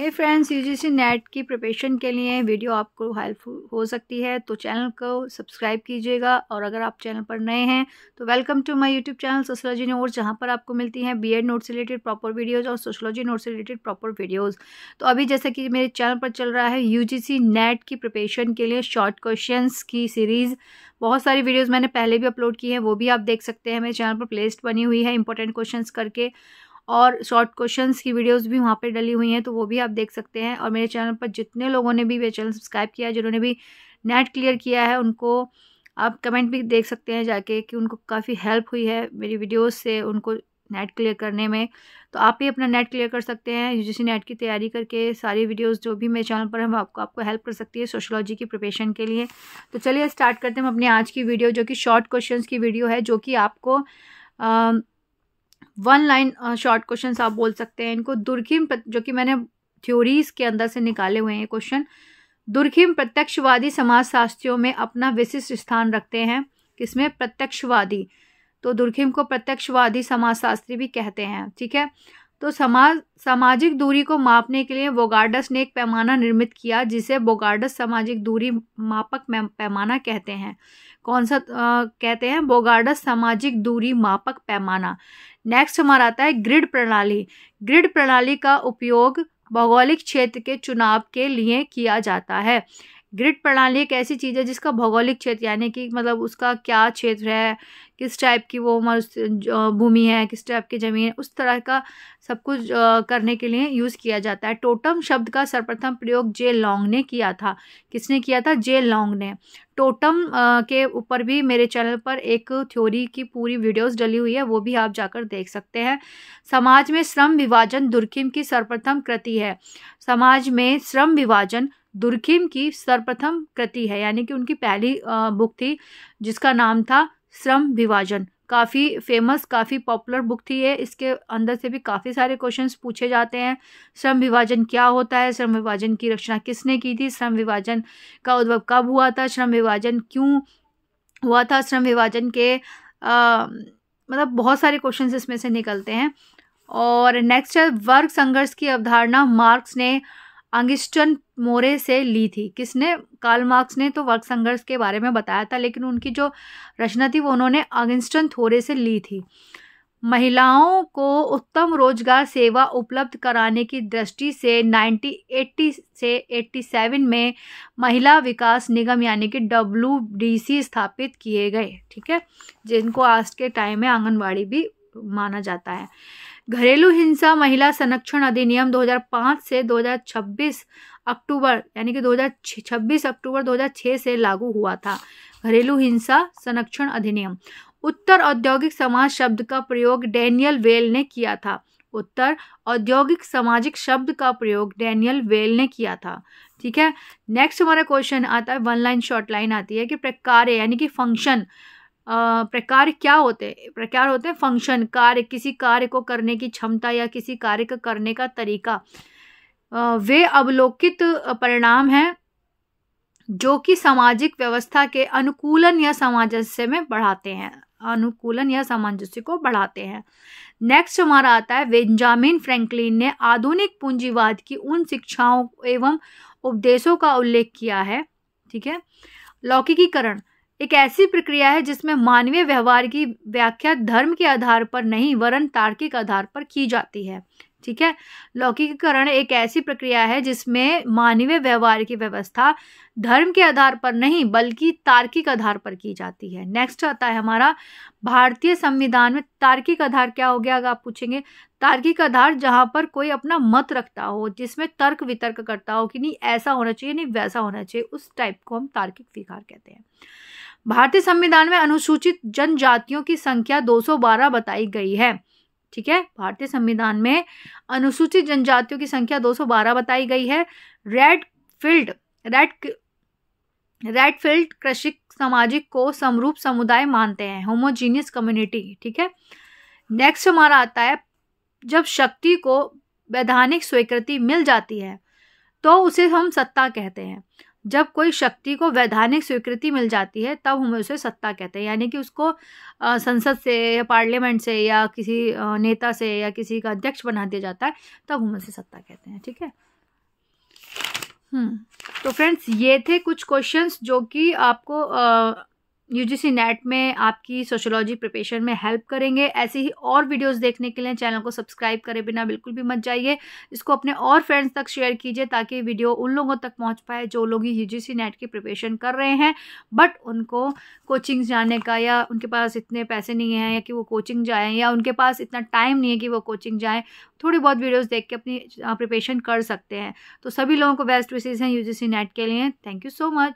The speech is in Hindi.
हे फ्रेंड्स यूजीसी नेट की प्रिपरेशन के लिए वीडियो आपको हेल्पफुल हो सकती है तो चैनल को सब्सक्राइब कीजिएगा और अगर आप चैनल पर नए हैं तो welcome to my YouTube channel sociology notes जहां पर आपको मिलती हैं बीएड नोट्स से रिलेटेड प्रॉपर वीडियोज़ और सोशलॉजी नोट से रिलेटेड प्रॉपर वीडियोज़ तो अभी जैसे कि मेरे चैनल पर चल रहा है यू नेट की प्रिपेशन के लिए शॉर्ट क्वेश्चन की सीरीज़ बहुत सारी वीडियोज़ मैंने पहले भी अपलोड की है वो भी आप देख सकते हैं मेरे चैनल पर प्लेस्ट बनी हुई है इंपॉर्टेंट क्वेश्चन करके और शॉर्ट क्वेश्चंस की वीडियोस भी वहाँ पे डली हुई हैं तो वो भी आप देख सकते हैं और मेरे चैनल पर जितने लोगों ने भी मेरे चैनल सब्सक्राइब किया है जिन्होंने भी नेट क्लियर किया है उनको आप कमेंट भी देख सकते हैं जाके कि उनको काफ़ी हेल्प हुई है मेरी वीडियोस से उनको नेट क्लियर करने में तो आप भी अपना नेट क्लियर कर सकते हैं यू नेट की तैयारी करके सारी वीडियोस जो भी मेरे चैनल पर हम आपको आपको हेल्प कर सकती है सोशोलॉजी की प्रिपरेशन के लिए तो चलिए स्टार्ट करते हैं हम आज की वीडियो जो कि शॉर्ट क्वेश्चंस की वीडियो है जो कि आपको आ, वन लाइन शॉर्ट क्वेश्चन आप बोल सकते हैं इनको दुर्खिम जो कि मैंने थ्योरीज के अंदर से निकाले हुए हैं क्वेश्चन दुर्खिम प्रत्यक्षवादी समाजशास्त्रियों में अपना विशिष्ट स्थान रखते हैं किसमें प्रत्यक्षवादी तो दुर्खिम को प्रत्यक्षवादी समाजशास्त्री भी कहते हैं ठीक है तो समाज सामाजिक दूरी को मापने के लिए बोगार्डस ने एक पैमाना निर्मित किया जिसे बोगार्डस सामाजिक दूरी मापक पैमाना कहते हैं कौन सा आ, कहते हैं बोगाडस सामाजिक दूरी मापक पैमाना नेक्स्ट हमारा आता है ग्रिड प्रणाली ग्रिड प्रणाली का उपयोग भौगोलिक क्षेत्र के चुनाव के लिए किया जाता है ग्रिड प्रणाली एक ऐसी चीज़ है जिसका भौगोलिक क्षेत्र यानी कि मतलब उसका क्या क्षेत्र है किस टाइप की वो भूमि है किस टाइप की ज़मीन है उस तरह का सब कुछ करने के लिए यूज़ किया जाता है टोटम शब्द का सर्वप्रथम प्रयोग जे लॉन्ग ने किया था किसने किया था जे लॉन्ग ने टोटम के ऊपर भी मेरे चैनल पर एक थ्योरी की पूरी वीडियोस डली हुई है वो भी आप जाकर देख सकते हैं समाज में श्रम विभाजन दुर्खिम की सर्वप्रथम कृति है समाज में श्रम विभाजन दुर्खिम की सर्वप्रथम कृति है यानी कि उनकी पहली बुक थी जिसका नाम था श्रम विभाजन काफ़ी फेमस काफ़ी पॉपुलर बुक थी ये इसके अंदर से भी काफ़ी सारे क्वेश्चंस पूछे जाते हैं श्रम विभाजन क्या होता है श्रम विभाजन की रचना किसने की थी श्रम विभाजन का उद्भव कब हुआ था श्रम विभाजन क्यों हुआ था श्रम विभाजन के आ, मतलब बहुत सारे क्वेश्चन इसमें से निकलते हैं और नेक्स्ट है वर्ग संघर्ष की अवधारणा मार्क्स ने अंगिस्टन मोरे से ली थी किसने कार्ल मार्क्स ने तो वर्ग संघर्ष के बारे में बताया था लेकिन उनकी जो रचना थी वो उन्होंने अंगिस्टन थोरे से ली थी महिलाओं को उत्तम रोजगार सेवा उपलब्ध कराने की दृष्टि से 1980 से 87 में महिला विकास निगम यानी कि डब्ल्यू स्थापित किए गए ठीक है जिनको आज के टाइम में आंगनबाड़ी भी माना जाता है घरेलू हिंसा महिला संरक्षण अधिनियम 2005 से 2026 अक्टूबर यानी कि 2026 अक्टूबर 2006 से लागू हुआ था घरेलू हिंसा संरक्षण अधिनियम उत्तर औद्योगिक समाज शब्द का प्रयोग डैनियल वेल ने किया था उत्तर औद्योगिक सामाजिक शब्द का प्रयोग डैनियल वेल ने किया था ठीक है नेक्स्ट हमारा क्वेश्चन आता है वन लाइन शॉर्ट लाइन आती है कि प्रकार यानी कि फंक्शन प्रकार क्या होते हैं प्रकार होते हैं फंक्शन कार्य किसी कार्य को करने की क्षमता या किसी कार्य को करने का तरीका वे अवलोकित परिणाम हैं जो कि सामाजिक व्यवस्था के अनुकूलन या सामंजस्य में बढ़ाते हैं अनुकूलन या सामंजस्य को बढ़ाते हैं नेक्स्ट हमारा आता है बेंजामिन फ्रैंकलिन ने आधुनिक पूंजीवाद की उन शिक्षाओं एवं उपदेशों का उल्लेख किया है ठीक है लौकिकीकरण एक ऐसी प्रक्रिया है जिसमें मानवीय व्यवहार की व्याख्या धर्म के आधार पर नहीं वरन तार्किक आधार पर की जाती है ठीक है लौकिकीकरण एक ऐसी प्रक्रिया है जिसमें मानवीय व्यवहार की व्यवस्था धर्म के आधार पर नहीं बल्कि तार्किक आधार पर की जाती है नेक्स्ट आता है हमारा भारतीय संविधान में तार्किक आधार क्या हो गया अगर आप पूछेंगे तार्किक आधार जहाँ पर कोई अपना मत रखता हो जिसमें तर्क वितर्क करता हो कि नहीं ऐसा होना चाहिए नहीं वैसा होना चाहिए उस टाइप को हम तार्किक विकार कहते हैं भारतीय संविधान में अनुसूचित जनजातियों की संख्या 212 बताई गई है ठीक है भारतीय संविधान में अनुसूचित जनजातियों की संख्या 212 बताई गई है red field red red field कृषि सामाजिक को समरूप समुदाय मानते हैं होमोजीनियस कम्युनिटी ठीक है नेक्स्ट हमारा आता है जब शक्ति को वैधानिक स्वीकृति मिल जाती है तो उसे हम सत्ता कहते हैं जब कोई शक्ति को वैधानिक स्वीकृति मिल जाती है तब हम उसे सत्ता कहते हैं यानी कि उसको संसद से या पार्लियामेंट से या किसी नेता से या किसी का अध्यक्ष बना दिया जाता है तब हम उसे सत्ता कहते हैं ठीक है हम्म तो फ्रेंड्स ये थे कुछ क्वेश्चंस जो कि आपको आ, यूजीसी नेट में आपकी सोशोलॉजी प्रिपेशन में हेल्प करेंगे ऐसी ही और वीडियोस देखने के लिए चैनल को सब्सक्राइब करें बिना बिल्कुल भी मत जाइए इसको अपने और फ्रेंड्स तक शेयर कीजिए ताकि वीडियो उन लोगों तक पहुंच पाए जो लोग यूजीसी नेट की प्रिपेशन कर रहे हैं बट उनको कोचिंग जाने का या उनके पास इतने पैसे नहीं हैं या कि वो कोचिंग जाएँ या उनके पास इतना टाइम नहीं है कि वो कोचिंग जाएँ थोड़ी बहुत वीडियोज़ देख के अपनी प्रिपेशन कर सकते हैं तो सभी लोगों को बेस्ट विशेज़ हैं यू नेट के लिए थैंक यू सो मच